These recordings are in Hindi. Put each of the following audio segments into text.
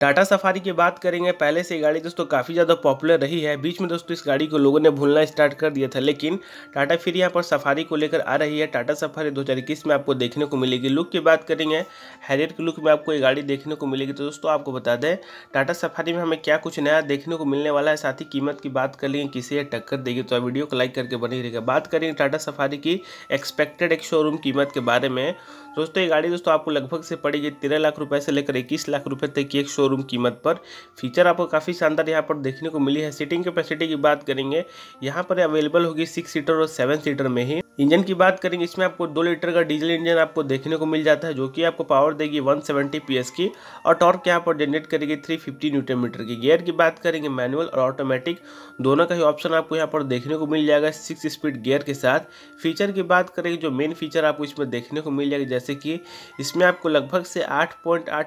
टाटा सफारी की बात करेंगे पहले से गाड़ी दोस्तों काफ़ी ज़्यादा पॉपुलर रही है बीच में दोस्तों इस गाड़ी को लोगों ने भूलना स्टार्ट कर दिया था लेकिन टाटा फिर यहाँ पर सफारी को लेकर आ रही है टाटा सफारी 2021 में आपको देखने को मिलेगी लुक की बात करेंगे हैरियर के लुक में आपको ये गाड़ी देखने को मिलेगी तो दोस्तों आपको बता दें टाटा सफारी में हमें क्या कुछ नया देखने को मिलने वाला है साथ ही कीमत की बात कर लेंगे किसे टक्कर देगी तो वीडियो को लाइक करके बनी रहेगा बात करेंगे टाटा सफारी की एक्सपेक्टेड एक शोरूम कीमत के बारे में दोस्तों ये गाड़ी दोस्तों आपको लगभग से पड़ेगी तेरह लाख रुपये से लेकर इक्कीस लाख रुपये तक की एक शोरूम कीमत पर फीचर आपको काफ़ी शानदार यहाँ पर देखने को मिली है सीटिंग कैपेसिटी की बात करेंगे यहाँ पर अवेलेबल होगी सिक्स सीटर और सेवन सीटर में ही इंजन की बात करेंगे इसमें आपको दो लीटर का डीजल इंजन आपको देखने को मिल जाता है जो कि आपको पावर देगी 170 सेवेंटी की और टॉर्क यहाँ पर जनरेट करेगी 350 न्यूटन मीटर की गियर की बात करेंगे मैनुअल और ऑटोमेटिक दोनों का ही ऑप्शन आपको यहाँ पर देखने को मिल जाएगा सिक्स स्पीड गियर के साथ फीचर की बात करेंगे जो मेन फीचर आपको इसमें देखने को मिल जाएगा जैसे कि इसमें आपको लगभग से आठ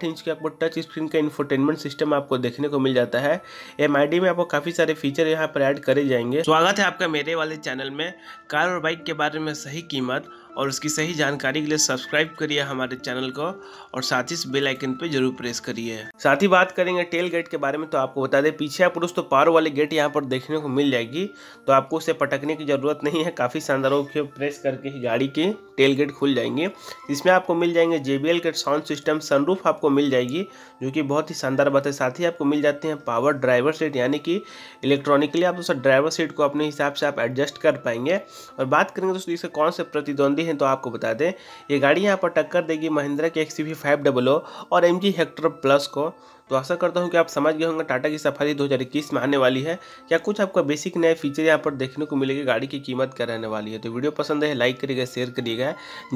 इंच के आपको टच स्क्रीन का इन्फोटेनमेंट सिस्टम आपको देखने को मिल जाता है एम में आपको काफ़ी सारे फीचर यहाँ पर ऐड करे जाएंगे स्वागत है आपका मेरे वाले चैनल में कार और बाइक के बारे में सही कीमत और उसकी सही जानकारी के लिए सब्सक्राइब करिए हमारे चैनल को और साथ ही इस बेल आइकन पे जरूर प्रेस करिए साथ ही बात करेंगे टेल गेट के बारे में तो आपको बता दें पीछे आप दोस्तों पार वाले गेट यहाँ पर देखने को मिल जाएगी तो आपको उसे पटकने की ज़रूरत नहीं है काफ़ी शानदार के प्रेस करके ही गाड़ी के टेल गेट खुल जाएंगे इसमें आपको मिल जाएंगे जे के साउंड सिस्टम सनरूफ आपको मिल जाएगी जो कि बहुत ही शानदार बात है साथ ही आपको मिल जाते हैं पावर ड्राइवर सीट यानी कि इलेक्ट्रॉनिकली आप दोस्तों ड्राइवर सीट को अपने हिसाब से आप एडजस्ट कर पाएंगे और बात करेंगे दोस्तों इसका कौन से प्रतिद्वंदी वाली हैं तो आपको बता दें ये गाड़ी यहाँ पर टक्कर देगी महिंद्रा के X V five double O और एम जी हेक्टर प्लस को तो आशा करता हूँ कि आप समझ गए होंगे टाटा की सफारी 2021 में आने वाली है क्या कुछ आपको बेसिक नए फीचर यहाँ पर देखने को मिलेगी गाड़ी की कीमत क्या रहने वाली है तो वीडियो पसंद है लाइक करिएगा शेयर करिएगा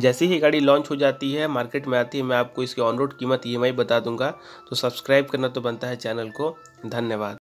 जैसे ही गाड़ी लॉन्च हो जाती है मार्केट में आती है मैं आपको इसकी ऑन रोड कीमत ई e बता दूंगा तो सब्सक्राइब करना तो बनता है चैनल को धन्यवाद